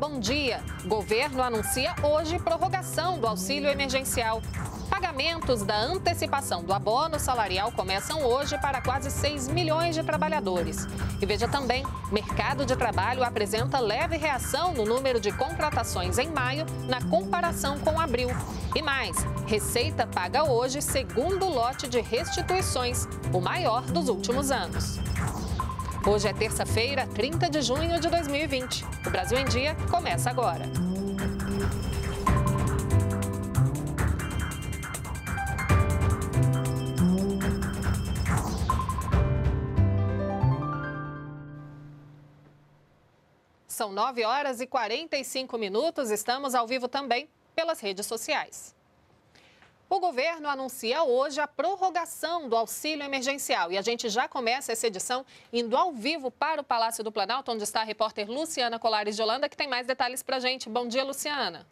Bom Dia. Governo anuncia hoje prorrogação do auxílio emergencial. Pagamentos da antecipação do abono salarial começam hoje para quase 6 milhões de trabalhadores. E veja também, mercado de trabalho apresenta leve reação no número de contratações em maio na comparação com abril. E mais, Receita paga hoje segundo lote de restituições, o maior dos últimos anos. Hoje é terça-feira, 30 de junho de 2020. O Brasil em Dia começa agora. São 9 horas e 45 minutos. Estamos ao vivo também pelas redes sociais. O governo anuncia hoje a prorrogação do auxílio emergencial e a gente já começa essa edição indo ao vivo para o Palácio do Planalto, onde está a repórter Luciana Colares de Holanda, que tem mais detalhes para a gente. Bom dia, Luciana.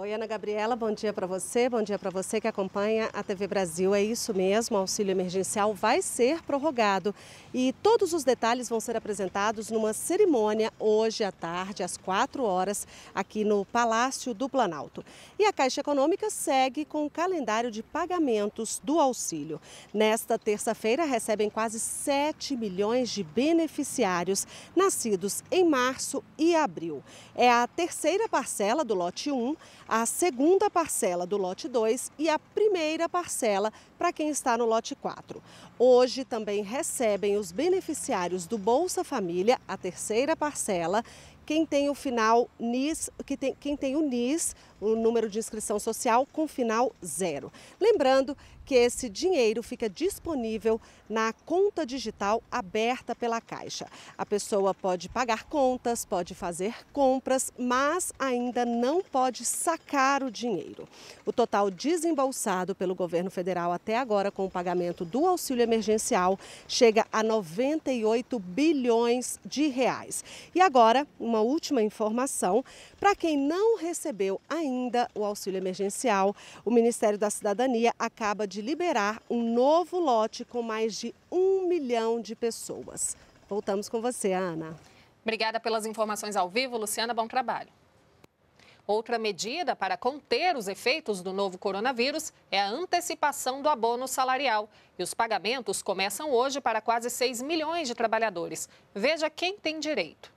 Oi, Ana Gabriela, bom dia para você, bom dia para você que acompanha a TV Brasil. É isso mesmo, o auxílio emergencial vai ser prorrogado e todos os detalhes vão ser apresentados numa cerimônia hoje à tarde, às 4 horas, aqui no Palácio do Planalto. E a Caixa Econômica segue com o calendário de pagamentos do auxílio. Nesta terça-feira, recebem quase 7 milhões de beneficiários nascidos em março e abril. É a terceira parcela do lote 1 a segunda parcela do lote 2 e a primeira parcela para quem está no lote 4. Hoje também recebem os beneficiários do Bolsa Família a terceira parcela, quem tem o final NIS, que tem, quem tem o NIS o número de inscrição social com final zero. Lembrando que esse dinheiro fica disponível na conta digital aberta pela Caixa. A pessoa pode pagar contas, pode fazer compras, mas ainda não pode sacar o dinheiro. O total desembolsado pelo governo federal até agora com o pagamento do auxílio emergencial chega a 98 bilhões de reais. E agora, uma última informação, para quem não recebeu ainda ainda o auxílio emergencial, o Ministério da Cidadania acaba de liberar um novo lote com mais de um milhão de pessoas. Voltamos com você, Ana. Obrigada pelas informações ao vivo, Luciana. Bom trabalho. Outra medida para conter os efeitos do novo coronavírus é a antecipação do abono salarial. E os pagamentos começam hoje para quase 6 milhões de trabalhadores. Veja quem tem direito.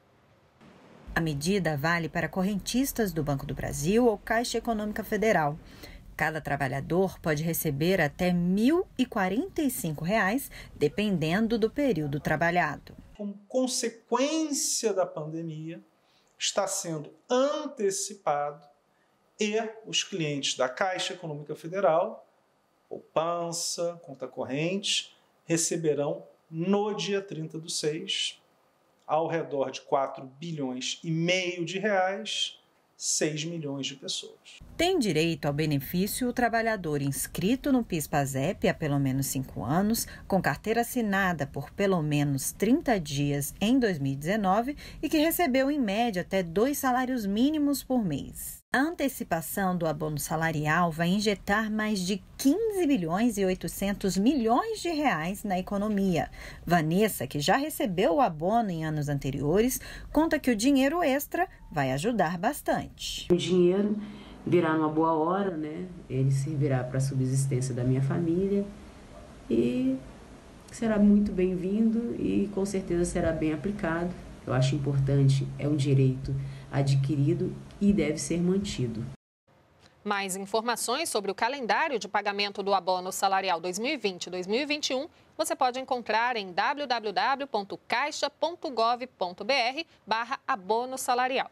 A medida vale para correntistas do Banco do Brasil ou Caixa Econômica Federal. Cada trabalhador pode receber até R$ 1.045, reais, dependendo do período trabalhado. Como consequência da pandemia, está sendo antecipado e os clientes da Caixa Econômica Federal, poupança, conta corrente, receberão no dia 30 do 6 ao redor de 4 bilhões e meio de reais, 6 milhões de pessoas. Tem direito ao benefício o trabalhador inscrito no PIS/PASEP há pelo menos 5 anos, com carteira assinada por pelo menos 30 dias em 2019 e que recebeu em média até dois salários mínimos por mês. A antecipação do abono salarial vai injetar mais de 15 bilhões e 800 milhões de reais na economia. Vanessa, que já recebeu o abono em anos anteriores, conta que o dinheiro extra vai ajudar bastante. O dinheiro virá numa boa hora, né? Ele servirá para a subsistência da minha família e será muito bem-vindo e com certeza será bem aplicado. Eu acho importante, é um direito adquirido e deve ser mantido. Mais informações sobre o calendário de pagamento do abono salarial 2020-2021 você pode encontrar em www.caixa.gov.br barra abono salarial.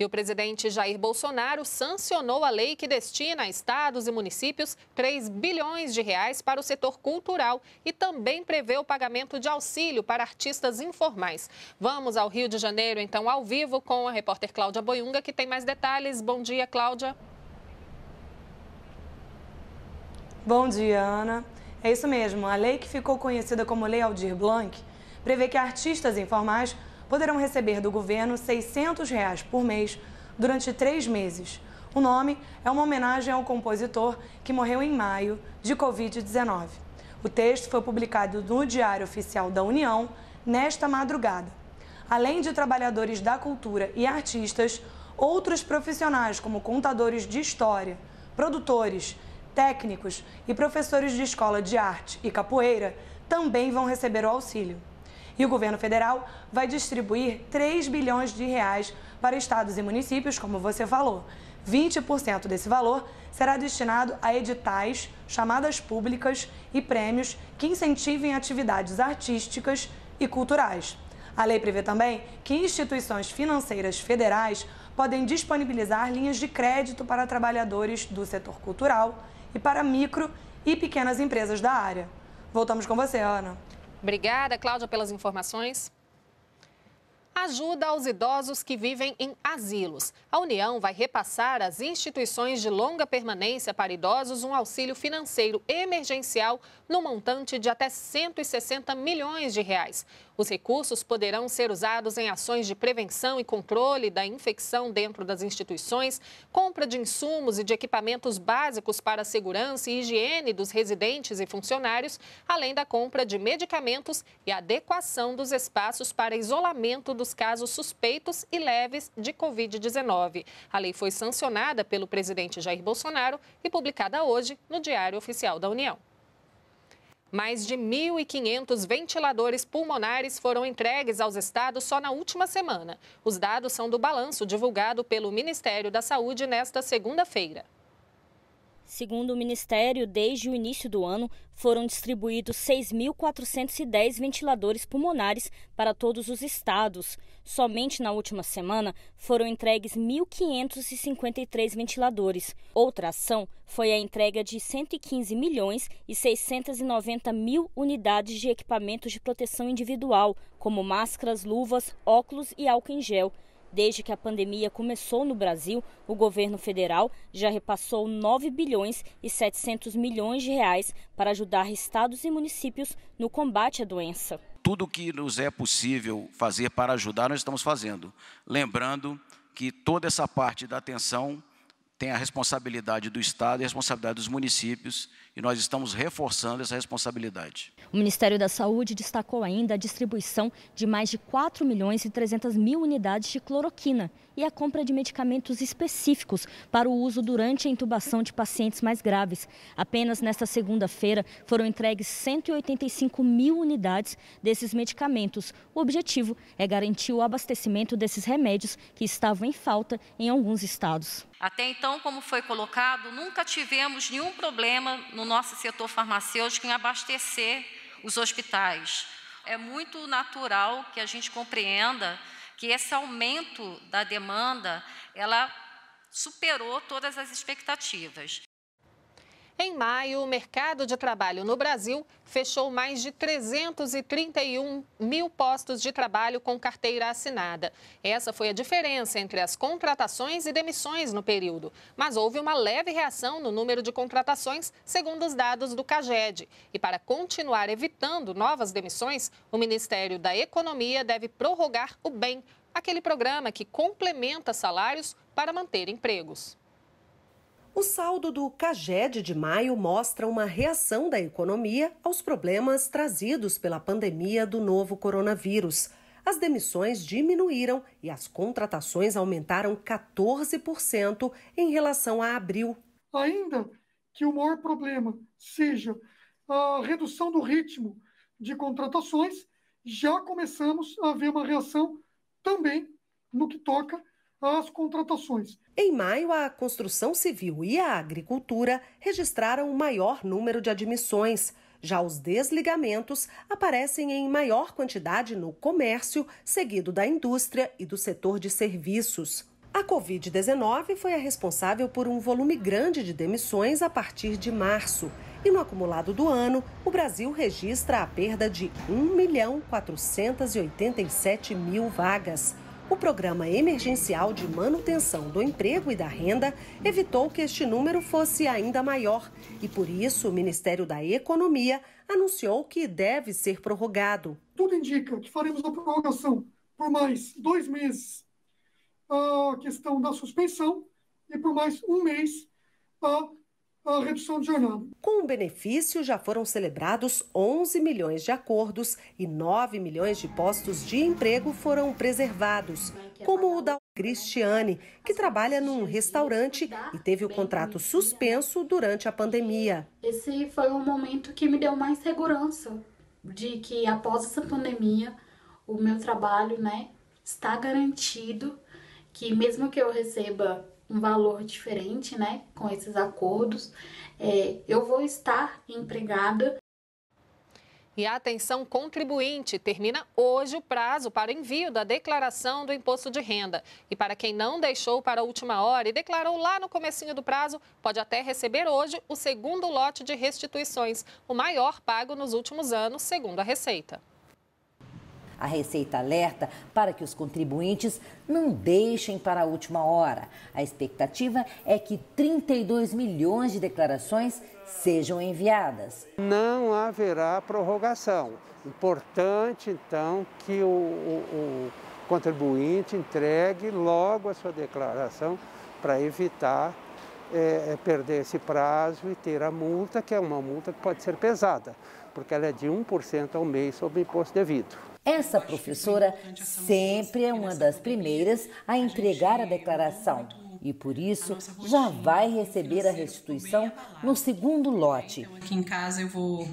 E o presidente Jair Bolsonaro sancionou a lei que destina a estados e municípios 3 bilhões de reais para o setor cultural e também prevê o pagamento de auxílio para artistas informais. Vamos ao Rio de Janeiro, então, ao vivo com a repórter Cláudia Boiunga, que tem mais detalhes. Bom dia, Cláudia. Bom dia, Ana. É isso mesmo, a lei que ficou conhecida como Lei Aldir Blanc prevê que artistas informais poderão receber do governo R$ 600 reais por mês durante três meses. O nome é uma homenagem ao compositor que morreu em maio de Covid-19. O texto foi publicado no Diário Oficial da União nesta madrugada. Além de trabalhadores da cultura e artistas, outros profissionais, como contadores de história, produtores, técnicos e professores de escola de arte e capoeira, também vão receber o auxílio. E o governo federal vai distribuir 3 bilhões de reais para estados e municípios, como você falou. 20% desse valor será destinado a editais, chamadas públicas e prêmios que incentivem atividades artísticas e culturais. A lei prevê também que instituições financeiras federais podem disponibilizar linhas de crédito para trabalhadores do setor cultural e para micro e pequenas empresas da área. Voltamos com você, Ana. Obrigada, Cláudia, pelas informações ajuda aos idosos que vivem em asilos. A União vai repassar às instituições de longa permanência para idosos um auxílio financeiro emergencial no montante de até 160 milhões de reais. Os recursos poderão ser usados em ações de prevenção e controle da infecção dentro das instituições, compra de insumos e de equipamentos básicos para a segurança e higiene dos residentes e funcionários, além da compra de medicamentos e adequação dos espaços para isolamento dos dos casos suspeitos e leves de Covid-19. A lei foi sancionada pelo presidente Jair Bolsonaro e publicada hoje no Diário Oficial da União. Mais de 1.500 ventiladores pulmonares foram entregues aos estados só na última semana. Os dados são do balanço divulgado pelo Ministério da Saúde nesta segunda-feira. Segundo o Ministério, desde o início do ano foram distribuídos 6.410 ventiladores pulmonares para todos os estados. Somente na última semana foram entregues 1.553 ventiladores. Outra ação foi a entrega de 115 milhões e 690 mil unidades de equipamentos de proteção individual, como máscaras, luvas, óculos e álcool em gel. Desde que a pandemia começou no Brasil, o governo federal já repassou 9 bilhões e 700 milhões de reais para ajudar estados e municípios no combate à doença. Tudo o que nos é possível fazer para ajudar, nós estamos fazendo. Lembrando que toda essa parte da atenção tem a responsabilidade do Estado e a responsabilidade dos municípios, e nós estamos reforçando essa responsabilidade. O Ministério da Saúde destacou ainda a distribuição de mais de 4 milhões e 300 mil unidades de cloroquina e a compra de medicamentos específicos para o uso durante a intubação de pacientes mais graves. Apenas nesta segunda-feira foram entregues 185 mil unidades desses medicamentos. O objetivo é garantir o abastecimento desses remédios que estavam em falta em alguns estados. Até então, como foi colocado, nunca tivemos nenhum problema no nosso setor farmacêutico em abastecer os hospitais. É muito natural que a gente compreenda que esse aumento da demanda, ela superou todas as expectativas. Em maio, o mercado de trabalho no Brasil fechou mais de 331 mil postos de trabalho com carteira assinada. Essa foi a diferença entre as contratações e demissões no período. Mas houve uma leve reação no número de contratações, segundo os dados do CAGED. E para continuar evitando novas demissões, o Ministério da Economia deve prorrogar o BEM, aquele programa que complementa salários para manter empregos. O saldo do CAGED de maio mostra uma reação da economia aos problemas trazidos pela pandemia do novo coronavírus. As demissões diminuíram e as contratações aumentaram 14% em relação a abril. Ainda que o maior problema seja a redução do ritmo de contratações, já começamos a ver uma reação também no que toca as contratações. Em maio, a construção civil e a agricultura registraram o maior número de admissões. Já os desligamentos aparecem em maior quantidade no comércio, seguido da indústria e do setor de serviços. A Covid-19 foi a responsável por um volume grande de demissões a partir de março. E no acumulado do ano, o Brasil registra a perda de 1 milhão 487 mil vagas o Programa Emergencial de Manutenção do Emprego e da Renda evitou que este número fosse ainda maior e, por isso, o Ministério da Economia anunciou que deve ser prorrogado. Tudo indica que faremos a prorrogação por mais dois meses a questão da suspensão e por mais um mês a a redução de jornada. Com o benefício, já foram celebrados 11 milhões de acordos e 9 milhões de postos de emprego foram preservados, como o da Cristiane, que trabalha num restaurante e teve o contrato suspenso durante a pandemia. Esse foi o momento que me deu mais segurança de que após essa pandemia, o meu trabalho, né, está garantido, que mesmo que eu receba um valor diferente, né, com esses acordos. É, eu vou estar empregada. E atenção contribuinte, termina hoje o prazo para envio da declaração do imposto de renda. E para quem não deixou para a última hora e declarou lá no comecinho do prazo, pode até receber hoje o segundo lote de restituições, o maior pago nos últimos anos, segundo a Receita. A Receita alerta para que os contribuintes não deixem para a última hora. A expectativa é que 32 milhões de declarações sejam enviadas. Não haverá prorrogação. Importante, então, que o, o, o contribuinte entregue logo a sua declaração para evitar é, é perder esse prazo e ter a multa, que é uma multa que pode ser pesada, porque ela é de 1% ao mês sobre o imposto devido. Essa professora sempre é uma das primeiras a entregar a declaração e por isso já vai receber a restituição no segundo lote. aqui em casa eu vou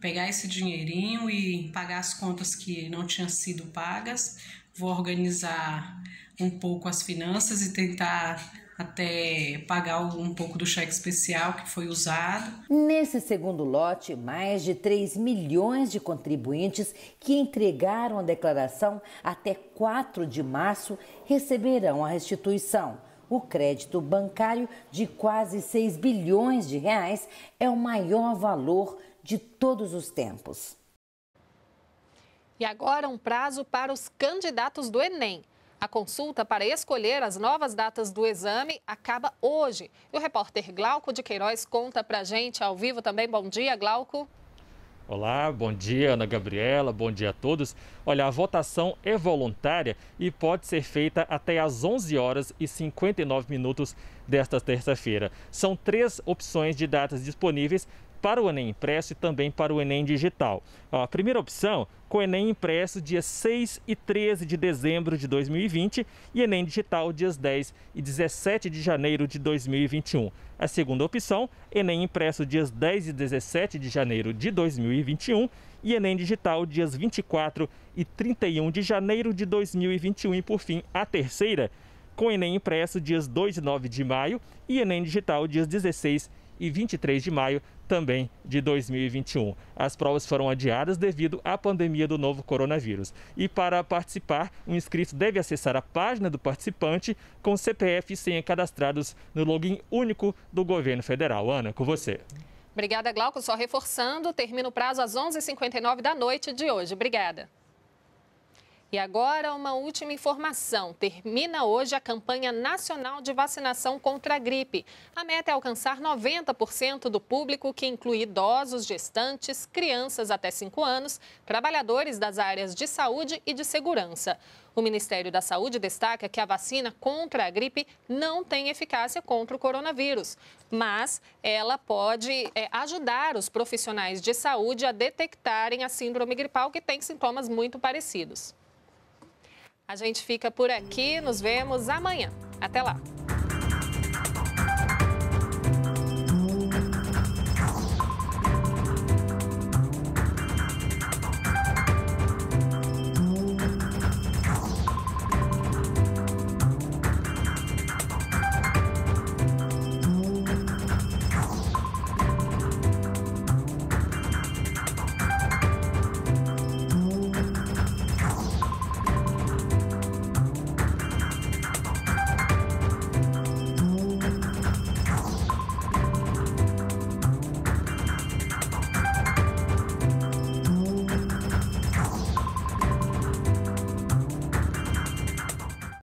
pegar esse dinheirinho e pagar as contas que não tinham sido pagas, vou organizar um pouco as finanças e tentar até pagar um pouco do cheque especial que foi usado. Nesse segundo lote, mais de 3 milhões de contribuintes que entregaram a declaração até 4 de março receberão a restituição. O crédito bancário de quase 6 bilhões de reais é o maior valor de todos os tempos. E agora um prazo para os candidatos do Enem. A consulta para escolher as novas datas do exame acaba hoje. E o repórter Glauco de Queiroz conta para a gente ao vivo também. Bom dia, Glauco. Olá, bom dia Ana Gabriela, bom dia a todos. Olha, a votação é voluntária e pode ser feita até às 11 horas e 59 minutos desta terça-feira. São três opções de datas disponíveis para o Enem impresso e também para o Enem digital. A primeira opção, com o Enem impresso dia 6 e 13 de dezembro de 2020 e Enem digital dias 10 e 17 de janeiro de 2021. A segunda opção, Enem impresso dias 10 e 17 de janeiro de 2021 e Enem digital dias 24 e 31 de janeiro de 2021 e por fim, a terceira, com Enem impresso dias 2 e 9 de maio e Enem digital dias 16 e 23 de maio também de 2021. As provas foram adiadas devido à pandemia do novo coronavírus. E para participar, o um inscrito deve acessar a página do participante com CPF e senha cadastrados no login único do governo federal. Ana, com você. Obrigada, Glauco. Só reforçando, termina o prazo às 11h59 da noite de hoje. Obrigada. E agora, uma última informação. Termina hoje a campanha nacional de vacinação contra a gripe. A meta é alcançar 90% do público, que inclui idosos, gestantes, crianças até 5 anos, trabalhadores das áreas de saúde e de segurança. O Ministério da Saúde destaca que a vacina contra a gripe não tem eficácia contra o coronavírus, mas ela pode é, ajudar os profissionais de saúde a detectarem a síndrome gripal, que tem sintomas muito parecidos. A gente fica por aqui, nos vemos amanhã. Até lá!